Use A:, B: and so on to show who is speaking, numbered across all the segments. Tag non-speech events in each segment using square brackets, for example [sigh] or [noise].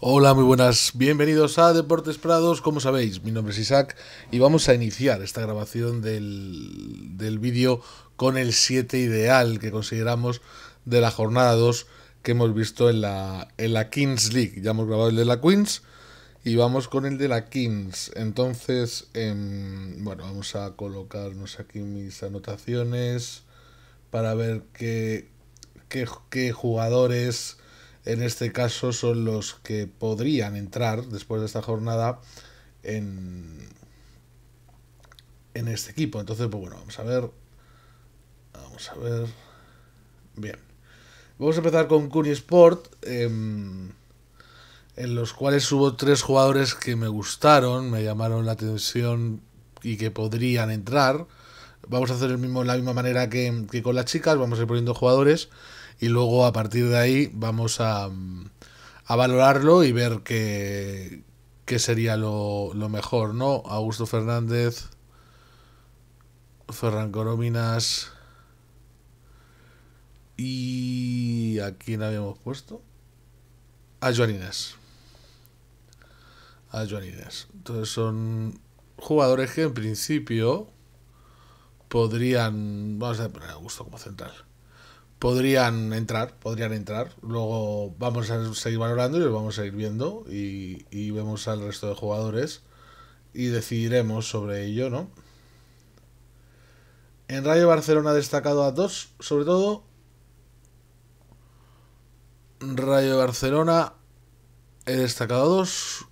A: Hola, muy buenas, bienvenidos a Deportes Prados, como sabéis, mi nombre es Isaac y vamos a iniciar esta grabación del, vídeo con el 7 ideal que consideramos de la jornada 2 que hemos visto en la, en la Kings League. Ya hemos grabado el de la Queens y vamos con el de la Kings. Entonces, em, bueno, vamos a colocarnos aquí mis anotaciones para ver qué, qué jugadores en este caso son los que podrían entrar después de esta jornada en, en este equipo. Entonces, pues bueno, vamos a ver. Vamos a ver. Bien. Vamos a empezar con curry Sport, em, en los cuales hubo tres jugadores que me gustaron, me llamaron la atención y que podrían entrar. Vamos a hacer el mismo, la misma manera que, que con las chicas, vamos a ir poniendo jugadores y luego a partir de ahí vamos a, a valorarlo y ver qué, qué sería lo, lo, mejor, ¿no? Augusto Fernández, Ferran Corominas y a quién habíamos puesto? A Joan A Joan Entonces son jugadores que en principio podrían, vamos a poner a Augusto como central podrían entrar, podrían entrar. Luego vamos a seguir valorando y los vamos a ir viendo y, vemos al resto de jugadores y decidiremos sobre ello, ¿no? En Rayo Barcelona he destacado a dos, sobre todo. Rayo Barcelona he destacado a dos.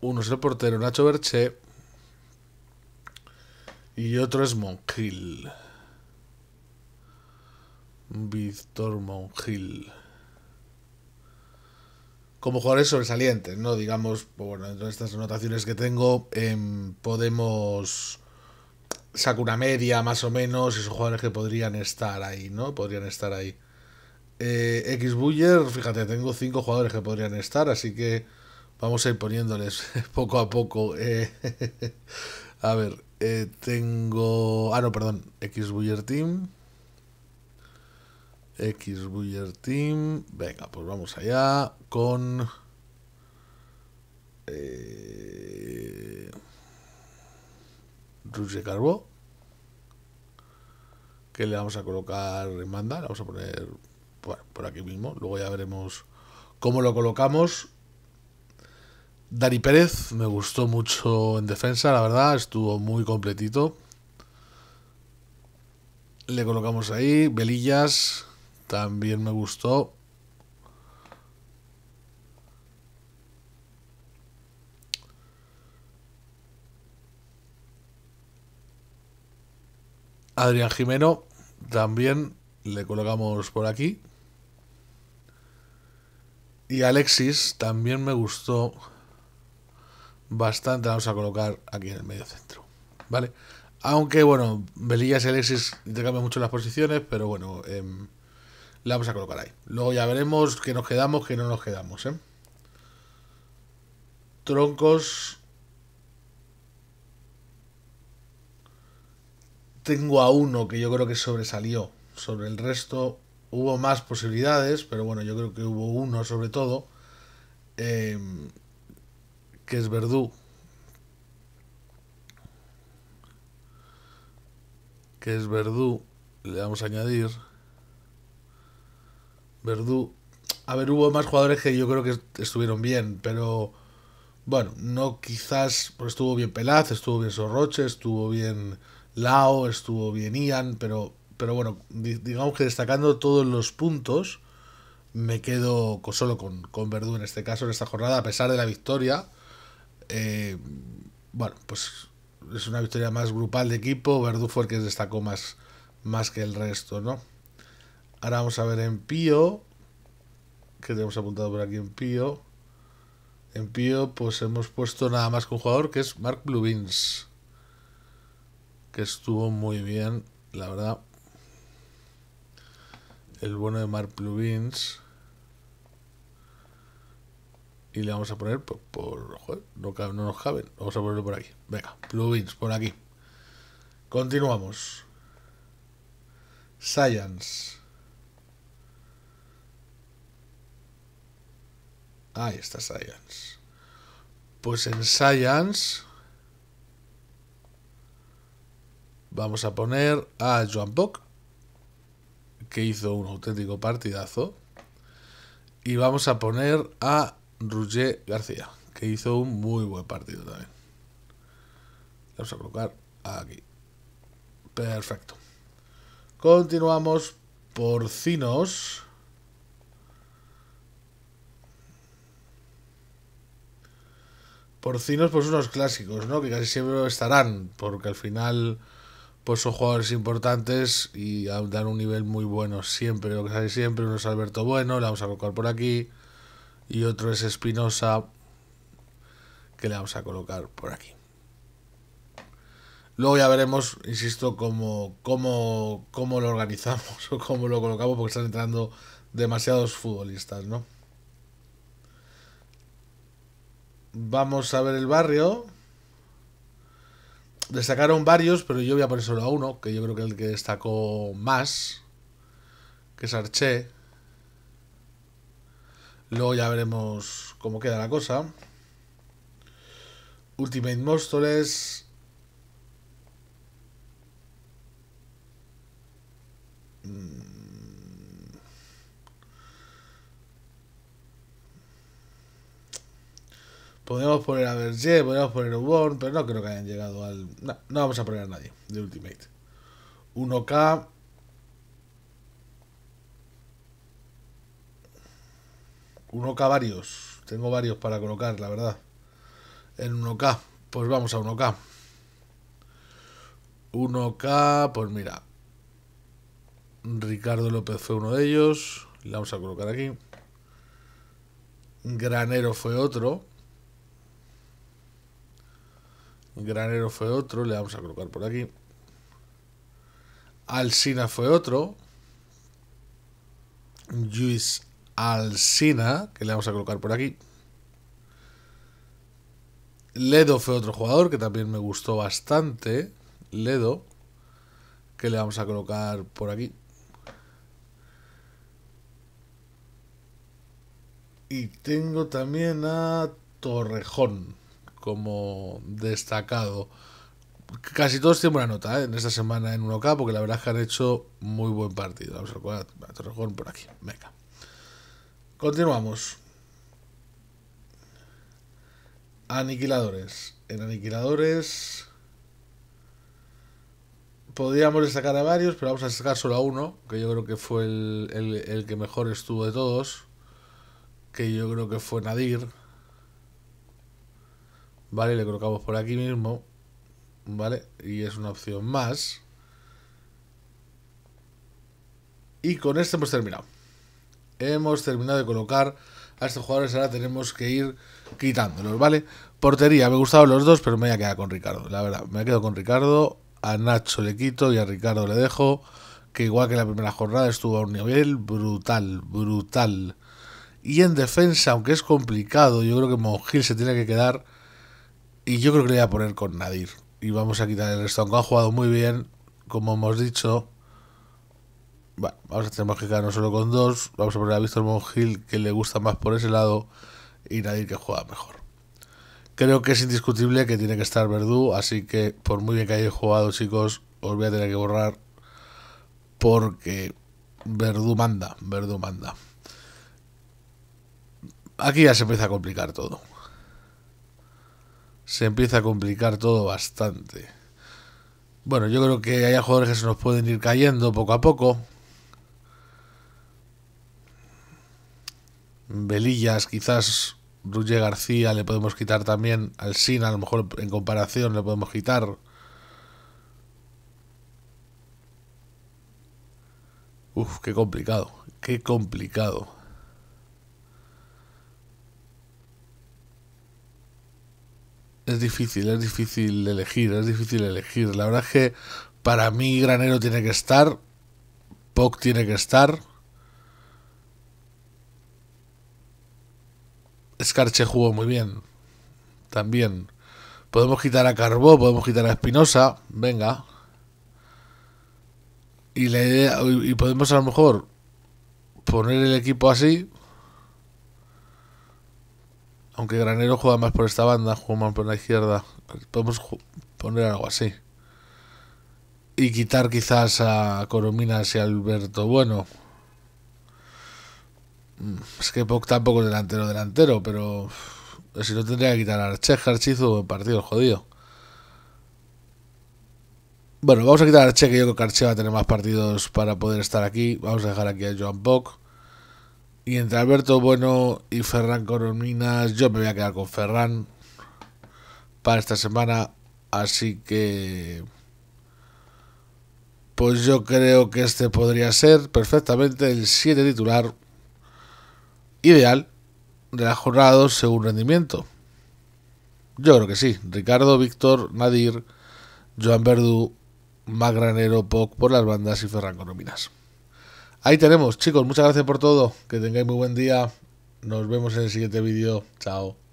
A: Uno es el portero Nacho Berche y otro es Monquil. Victor Mongil. Como jugadores sobresalientes, ¿no? Digamos, pues bueno, dentro estas anotaciones que tengo, em, podemos sacar una media más o menos, esos jugadores que podrían estar ahí, ¿no? Podrían estar ahí. Eh, X Buller, fíjate, tengo cinco jugadores que podrían estar, así que vamos a ir poniéndoles [laughs] poco a poco. Eh, [laughs] a ver, eh, tengo... Ah, no, perdón, X Team. Xbuyer Team. Venga, pues vamos allá con... Eh, Ruge Carbo. Que le vamos a colocar en manda... Le vamos a poner por aquí mismo. Luego ya veremos cómo lo colocamos. Dani Pérez me gustó mucho en defensa, la verdad. Estuvo muy completito. Le colocamos ahí. Velillas también me gustó. Adrián Jimeno también le colocamos por aquí. Y Alexis también me gustó bastante. Vamos a colocar aquí en el medio centro. ¿Vale? Aunque bueno, Belillas y Alexis te mucho las posiciones, pero bueno. Em, la vamos a colocar ahí. Luego ya veremos que nos quedamos, que no nos quedamos. ¿eh? Troncos. Tengo a uno que yo creo que sobresalió sobre el resto. Hubo más posibilidades, pero bueno, yo creo que hubo uno sobre todo. Em, que es Verdú. Que es Verdú. Le vamos a añadir. Verdú. A ver, hubo más jugadores que yo creo que estuvieron bien, pero bueno, no quizás, pues estuvo bien Pelaz, estuvo bien Sorroche, estuvo bien Lao, estuvo bien Ian, pero, pero bueno, digamos que destacando todos los puntos, me quedo solo con, Verdú en este caso, en esta jornada, a pesar de la victoria. Eh, bueno, pues es una victoria más grupal de equipo, Verdú fue el que destacó más, más que el resto, ¿no? Ahora vamos a ver en Pío, que tenemos apuntado por aquí en Pío. En Pío, pues hemos puesto nada más que un jugador, que es Mark Blubins. Que estuvo muy bien, la verdad. El bueno de Mark Blubins. Y le vamos a poner por... joder, no, nos caben. Vamos a ponerlo por aquí. Venga, Blubins, por aquí. Continuamos. Science. Ahí está Science. Pues en Science vamos a poner a Joan Poc, que hizo un auténtico partidazo. Y vamos a poner a Roger García, que hizo un muy buen partido también. Vamos a colocar aquí. Perfecto. Continuamos porcinos. porcinos, pues unos clásicos, ¿no? Que casi siempre estarán, porque al final pues son jugadores importantes y dan un nivel muy bueno siempre, lo que sale siempre, uno es Alberto Bueno, le vamos a colocar por aquí, y otro es Espinosa, que le vamos a colocar por aquí. Luego ya veremos, insisto, cómo, cómo, cómo lo organizamos [laughs] o cómo lo colocamos, porque están entrando demasiados futbolistas, ¿no? Vamos a ver el barrio. Destacaron varios, pero yo voy a poner solo a uno, que yo creo que el que destacó más, que es Arché. Luego ya veremos cómo queda la cosa. Ultimate Monsters. Mm. Podríamos poner a Berger, podemos poner a Born, pero no creo que hayan llegado al. No, vamos a poner a nadie de Ultimate. 1K. 1 k varios. Tengo varios para colocar, la verdad. En 1K. Pues vamos a 1K. 1K, pues mira. Ricardo López fue uno de ellos. Le vamos a colocar aquí. Granero fue otro. Granero fue otro, le vamos a colocar por aquí. Alsina fue otro. Luis Alsina, que le vamos a colocar por aquí. Ledo fue otro jugador que también me gustó bastante. Ledo, que le vamos a colocar por aquí. Y tengo también a Torrejón como destacado. Casi todos tienen buena nota ¿eh? en esta semana en 1K, porque la verdad es que han hecho muy buen partido. Vamos a recordar a Torrejón por aquí. Venga. Continuamos. Aniquiladores. En Aniquiladores podríamos destacar a varios, pero vamos a destacar solo a uno, que yo creo que fue el que mejor estuvo de todos, que yo creo que fue Nadir. Vale, le colocamos por aquí mismo. Vale, y es una opción más. Y con esto hemos terminado. Hemos terminado de colocar a estos jugadores. Ahora tenemos que ir quitándolos, ¿vale? Portería, me gustaban los dos, pero me voy a quedar con Ricardo. La verdad, me quedo con Ricardo. A Nacho le quito y a Ricardo le dejo. Que igual que la primera jornada estuvo a un nivel brutal, brutal. Y en defensa, aunque es complicado, yo creo que Mojil se tiene que quedar y yo creo que le voy a poner con Nadir. Y vamos a quitar el resto. Aunque han jugado muy bien, como hemos dicho. vamos a tener que quedarnos solo con dos. Vamos a poner a Víctor Monjil, que le gusta más por ese lado. Y Nadir, que juega mejor. Creo que es indiscutible que tiene que estar Verdú. Así que, por muy bien que hayáis jugado, chicos, os voy a tener que borrar. Porque Verdú manda, Verdú manda. Aquí ya se empieza a complicar todo se empieza a complicar todo bastante. Bueno, yo creo que hay jugadores que se nos pueden ir cayendo poco a poco. Velillas, quizás Ruye García le podemos quitar también. Al Sina, a lo mejor en comparación le podemos quitar. Uf, qué complicado, qué complicado. Es difícil, es difícil elegir, es difícil elegir. La verdad es que para mí Granero tiene que estar, Poc tiene que estar. Escarche jugó muy bien, también. Podemos quitar a Carbó, podemos quitar a Espinosa, venga. Y, la idea, y podemos a lo mejor poner el equipo así aunque Granero juega más por esta banda, juega más por la izquierda. Podemos poner algo así. Y quitar quizás a Corominas y Alberto Bueno. Mm, es que Poc tampoco es delantero, delantero, pero si no tendría que quitar a Archeja, Archizo, partido jodido. Bueno, vamos a quitar a Arche, que yo creo que Arche va a tener más partidos para poder estar aquí. Vamos a dejar aquí a Joan Poc. Y entre Alberto Bueno y Ferran Corominas, yo me voy a quedar con Ferran para esta semana. Así que... Pues yo creo que este podría ser perfectamente el 7 titular ideal de la jornada según rendimiento. Yo creo que sí. Ricardo, Víctor, Nadir, Joan Verdú, Magranero, Poc por las bandas y Ferran Corominas. Ahí tenemos, chicos. Muchas gracias por todo. Que tengáis muy buen día. Nos vemos en el siguiente vídeo. Chao.